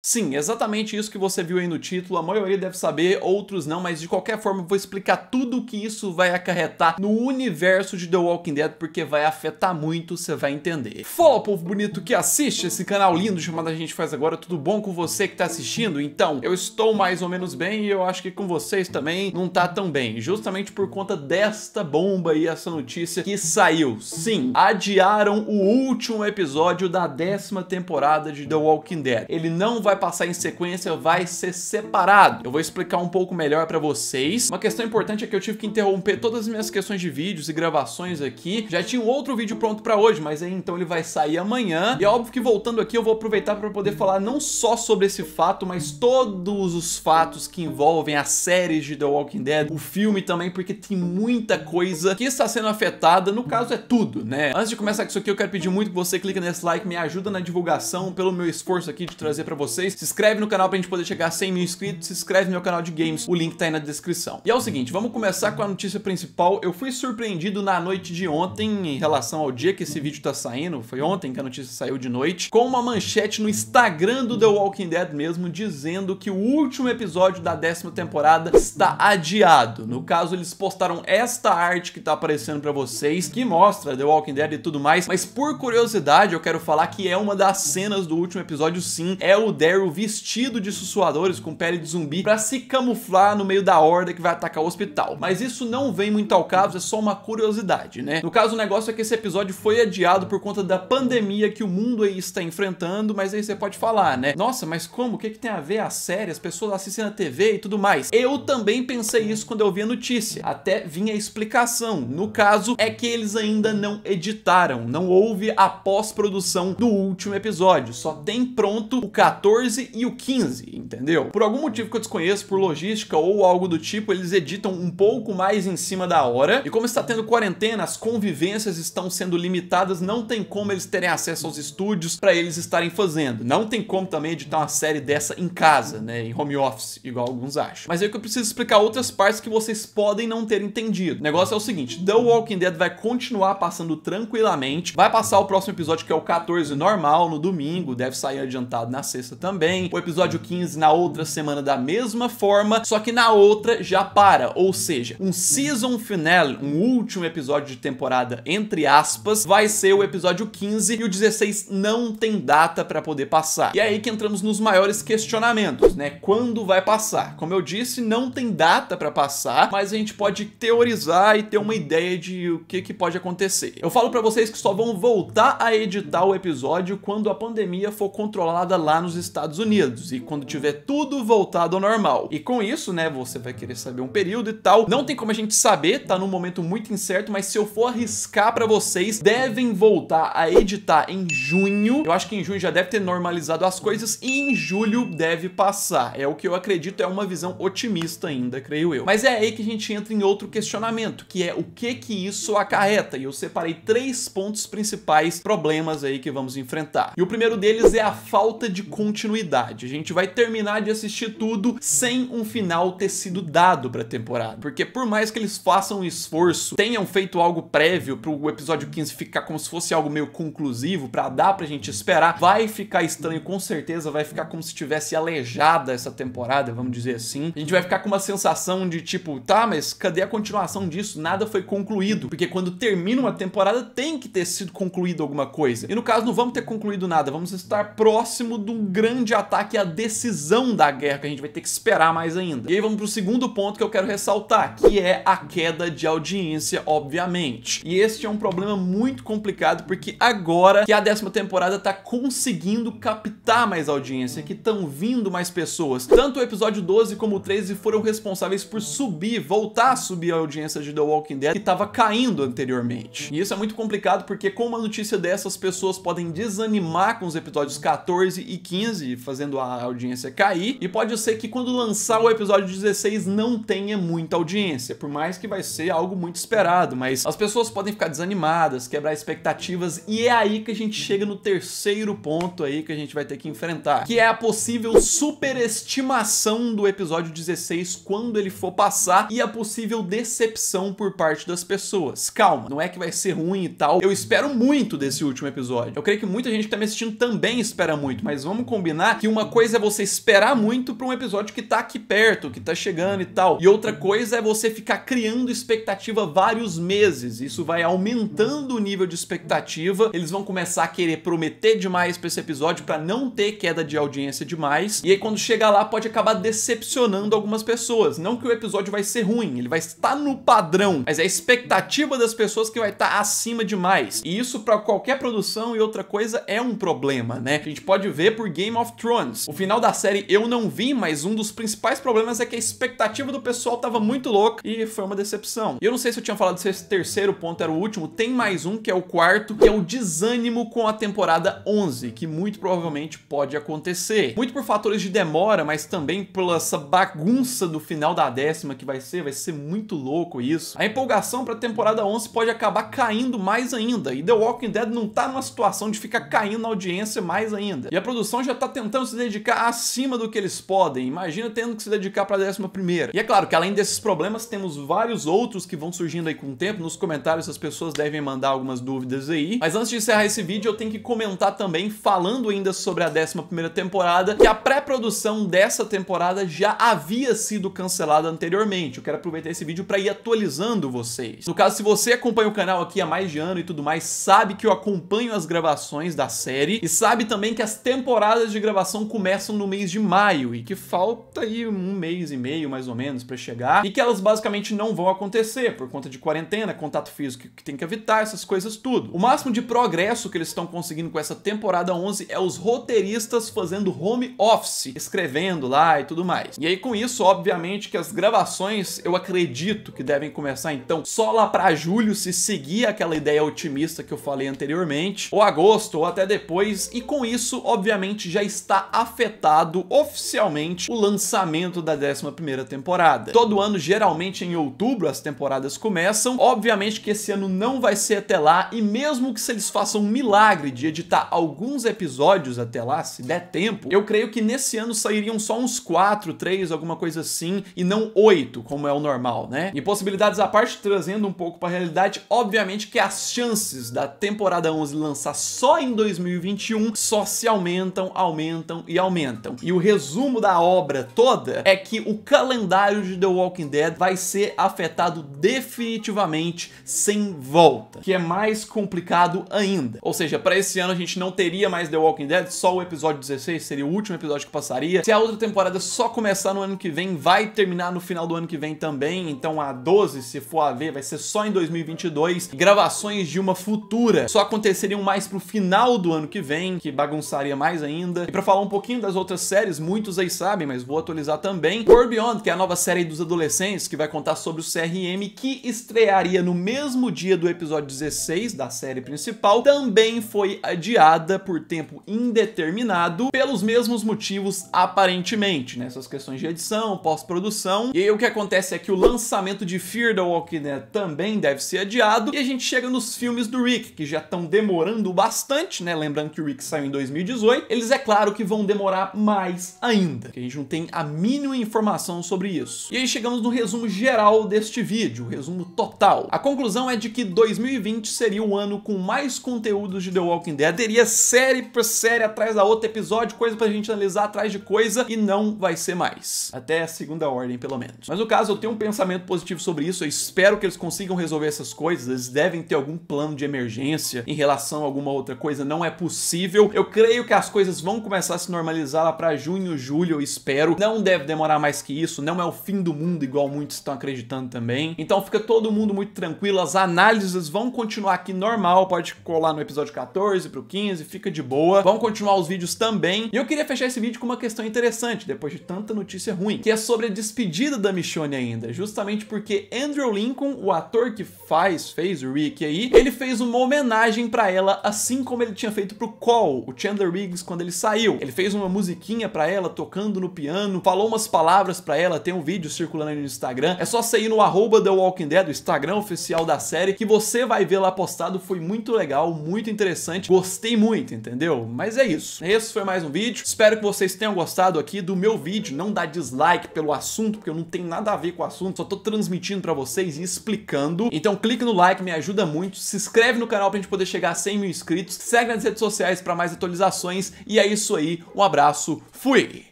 Sim, exatamente isso que você viu aí no título, a maioria deve saber, outros não, mas de qualquer forma eu vou explicar tudo o que isso vai acarretar no universo de The Walking Dead, porque vai afetar muito, você vai entender. Fala, povo bonito que assiste esse canal lindo chamado A Gente Faz Agora, tudo bom com você que tá assistindo? Então, eu estou mais ou menos bem e eu acho que com vocês também não tá tão bem, justamente por conta desta bomba aí, essa notícia que saiu. Sim, adiaram o último episódio da décima temporada de The Walking Dead. Ele não vai vai passar em sequência vai ser separado. Eu vou explicar um pouco melhor para vocês. Uma questão importante é que eu tive que interromper todas as minhas questões de vídeos e gravações aqui. Já tinha um outro vídeo pronto para hoje, mas aí então ele vai sair amanhã. E é óbvio que voltando aqui eu vou aproveitar para poder falar não só sobre esse fato, mas todos os fatos que envolvem a série de The Walking Dead, o filme também, porque tem muita coisa que está sendo afetada, no caso é tudo, né? Antes de começar com isso aqui, eu quero pedir muito que você clique nesse like, me ajuda na divulgação pelo meu esforço aqui de trazer para você vocês. Se inscreve no canal pra gente poder chegar a 100 mil inscritos. Se inscreve no meu canal de games, o link tá aí na descrição. E é o seguinte, vamos começar com a notícia principal. Eu fui surpreendido na noite de ontem, em relação ao dia que esse vídeo tá saindo, foi ontem que a notícia saiu de noite, com uma manchete no Instagram do The Walking Dead mesmo, dizendo que o último episódio da décima temporada está adiado. No caso, eles postaram esta arte que tá aparecendo pra vocês, que mostra The Walking Dead e tudo mais, mas por curiosidade, eu quero falar que é uma das cenas do último episódio, sim, é o Daryl vestido de sussuadores com pele de zumbi para se camuflar no meio da horda que vai atacar o hospital. Mas isso não vem muito ao caso, é só uma curiosidade, né? No caso, o negócio é que esse episódio foi adiado por conta da pandemia que o mundo aí está enfrentando, mas aí você pode falar, né? Nossa, mas como? O que, que tem a ver a série? As pessoas assistem na TV e tudo mais. Eu também pensei isso quando eu vi a notícia. Até vinha a explicação. No caso, é que eles ainda não editaram. Não houve a pós-produção do último episódio. Só tem pronto o 14 14 e o 15, entendeu? Por algum motivo que eu desconheço, por logística ou algo do tipo, eles editam um pouco mais em cima da hora. E como está tendo quarentena, as convivências estão sendo limitadas, não tem como eles terem acesso aos estúdios para eles estarem fazendo. Não tem como também editar uma série dessa em casa, né, em home office, igual alguns acham. Mas é que eu preciso explicar outras partes que vocês podem não ter entendido. O negócio é o seguinte, The Walking Dead vai continuar passando tranquilamente, vai passar o próximo episódio que é o 14 normal no domingo, deve sair adiantado na sexta também também, o episódio 15 na outra semana da mesma forma, só que na outra já para, ou seja, um season finale, um último episódio de temporada entre aspas, vai ser o episódio 15 e o 16 não tem data para poder passar. E é aí que entramos nos maiores questionamentos, né? Quando vai passar? Como eu disse, não tem data para passar, mas a gente pode teorizar e ter uma ideia de o que que pode acontecer. Eu falo para vocês que só vão voltar a editar o episódio quando a pandemia for controlada lá nos Estados Estados Unidos e quando tiver tudo voltado ao normal. E com isso, né, você vai querer saber um período e tal. Não tem como a gente saber, tá num momento muito incerto, mas se eu for arriscar para vocês, devem voltar a editar em junho. Eu acho que em junho já deve ter normalizado as coisas e em julho deve passar. É o que eu acredito, é uma visão otimista ainda, creio eu. Mas é aí que a gente entra em outro questionamento, que é o que que isso acarreta? E eu separei três pontos principais, problemas aí que vamos enfrentar. E o primeiro deles é a falta de continuidade continuidade. A gente vai terminar de assistir tudo sem um final ter sido dado pra temporada. Porque por mais que eles façam um esforço, tenham feito algo prévio pro episódio 15 ficar como se fosse algo meio conclusivo, pra dar pra gente esperar, vai ficar estranho com certeza, vai ficar como se tivesse aleijada essa temporada, vamos dizer assim. A gente vai ficar com uma sensação de tipo, tá, mas cadê a continuação disso? Nada foi concluído. Porque quando termina uma temporada, tem que ter sido concluído alguma coisa. E no caso, não vamos ter concluído nada, vamos estar próximo de um grande grande ataque e a decisão da guerra, que a gente vai ter que esperar mais ainda. E aí vamos pro segundo ponto que eu quero ressaltar, que é a queda de audiência, obviamente. E este é um problema muito complicado, porque agora que a décima temporada tá conseguindo captar mais audiência, que estão vindo mais pessoas. Tanto o episódio 12 como o 13 foram responsáveis por subir, voltar a subir a audiência de The Walking Dead, que tava caindo anteriormente. E isso é muito complicado, porque com uma notícia dessas, as pessoas podem desanimar com os episódios 14 e 15, e fazendo a audiência cair. E pode ser que quando lançar o episódio 16 não tenha muita audiência, por mais que vai ser algo muito esperado, mas as pessoas podem ficar desanimadas, quebrar expectativas, e é aí que a gente chega no terceiro ponto aí que a gente vai ter que enfrentar, que é a possível superestimação do episódio 16 quando ele for passar e a possível decepção por parte das pessoas. Calma, não é que vai ser ruim e tal. Eu espero muito desse último episódio. Eu creio que muita gente que tá me assistindo também espera muito, mas vamos combinar combinar que uma coisa é você esperar muito para um episódio que tá aqui perto, que tá chegando e tal. E outra coisa é você ficar criando expectativa vários meses. Isso vai aumentando o nível de expectativa. Eles vão começar a querer prometer demais para esse episódio para não ter queda de audiência demais. E aí quando chegar lá pode acabar decepcionando algumas pessoas. Não que o episódio vai ser ruim, ele vai estar no padrão, mas é a expectativa das pessoas que vai estar acima demais. E isso para qualquer produção e outra coisa é um problema, né? A gente pode ver por Game of Thrones. O final da série eu não vi, mas um dos principais problemas é que a expectativa do pessoal tava muito louca e foi uma decepção. E eu não sei se eu tinha falado se esse terceiro ponto era o último, tem mais um que é o quarto, que é o desânimo com a temporada 11, que muito provavelmente pode acontecer. Muito por fatores de demora, mas também pela essa bagunça do final da décima que vai ser, vai ser muito louco isso. A empolgação pra temporada 11 pode acabar caindo mais ainda, e The Walking Dead não tá numa situação de ficar caindo na audiência mais ainda. E a produção já tá tentando se dedicar acima do que eles podem. Imagina tendo que se dedicar para a décima primeira. E é claro que além desses problemas, temos vários outros que vão surgindo aí com o tempo. Nos comentários as pessoas devem mandar algumas dúvidas aí. Mas antes de encerrar esse vídeo, eu tenho que comentar também, falando ainda sobre a décima primeira temporada, que a pré-produção dessa temporada já havia sido cancelada anteriormente. Eu quero aproveitar esse vídeo para ir atualizando vocês. No caso, se você acompanha o canal aqui há mais de ano e tudo mais, sabe que eu acompanho as gravações da série e sabe também que as temporadas de de gravação começam no mês de maio e que falta aí um mês e meio mais ou menos para chegar e que elas basicamente não vão acontecer por conta de quarentena, contato físico que tem que evitar, essas coisas tudo. O máximo de progresso que eles estão conseguindo com essa temporada 11 é os roteiristas fazendo home office, escrevendo lá e tudo mais. E aí com isso, obviamente que as gravações eu acredito que devem começar então só lá para julho se seguir aquela ideia otimista que eu falei anteriormente, ou agosto ou até depois. E com isso, obviamente já está afetado oficialmente o lançamento da 11ª temporada. Todo ano, geralmente em outubro, as temporadas começam. Obviamente que esse ano não vai ser até lá e mesmo que se eles façam um milagre de editar alguns episódios até lá, se der tempo, eu creio que nesse ano sairiam só uns 4, 3, alguma coisa assim, e não 8, como é o normal, né? E possibilidades à parte, trazendo um pouco para a realidade, obviamente que as chances da temporada 11 lançar só em 2021 só se aumentam, aumentam aumentam e aumentam. E o resumo da obra toda é que o calendário de The Walking Dead vai ser afetado definitivamente sem volta, que é mais complicado ainda. Ou seja, para esse ano a gente não teria mais The Walking Dead, só o episódio 16 seria o último episódio que passaria. Se a outra temporada só começar no ano que vem, vai terminar no final do ano que vem também, então a 12, se for a ver, vai ser só em 2022. Gravações de uma futura só aconteceriam mais pro final do ano que vem, que bagunçaria mais ainda. E pra falar um pouquinho das outras séries, muitos aí sabem, mas vou atualizar também. World Beyond, que é a nova série dos adolescentes, que vai contar sobre o CRM, que estrearia no mesmo dia do episódio 16 da série principal, também foi adiada por tempo indeterminado, pelos mesmos motivos aparentemente, né? Essas questões de edição, pós-produção. E aí o que acontece é que o lançamento de Fear the Walking Dead também deve ser adiado, e a gente chega nos filmes do Rick, que já estão demorando bastante, né? Lembrando que o Rick saiu em 2018. Eles, é claro que vão demorar mais ainda, que a gente não tem a mínima informação sobre isso. E aí chegamos no resumo geral deste vídeo, o resumo total. A conclusão é de que 2020 seria o ano com mais conteúdos de The Walking Dead, teria série por série atrás da outra, episódio, coisa pra gente analisar atrás de coisa, e não vai ser mais. Até a segunda ordem, pelo menos. Mas no caso, eu tenho um pensamento positivo sobre isso, eu espero que eles consigam resolver essas coisas, eles devem ter algum plano de emergência em relação a alguma outra coisa, não é possível. Eu creio que as coisas vão começar a se normalizar lá para junho, julho, eu espero. Não deve demorar mais que isso, não é o fim do mundo igual muitos estão acreditando também. Então fica todo mundo muito tranquilo, as análises vão continuar aqui normal, pode colar no episódio 14 pro 15, fica de boa. Vão continuar os vídeos também. E eu queria fechar esse vídeo com uma questão interessante, depois de tanta notícia ruim, que é sobre a despedida da Michonne ainda, justamente porque Andrew Lincoln, o ator que faz, fez o Rick aí, ele fez uma homenagem para ela, assim como ele tinha feito pro Cole, o Chandler Riggs, quando ele saiu saiu. Ele fez uma musiquinha para ela tocando no piano, falou umas palavras para ela, tem um vídeo circulando no Instagram. É só sair no arroba The Walking Dead, o Instagram oficial da série, que você vai ver lá postado. Foi muito legal, muito interessante. Gostei muito, entendeu? Mas é isso. Esse foi mais um vídeo. Espero que vocês tenham gostado aqui do meu vídeo. Não dá dislike pelo assunto, porque eu não tenho nada a ver com o assunto. Só tô transmitindo para vocês e explicando. Então clique no like, me ajuda muito. Se inscreve no canal pra gente poder chegar a 100 mil inscritos. Segue nas redes sociais para mais atualizações. E é isso isso aí, um abraço, fui!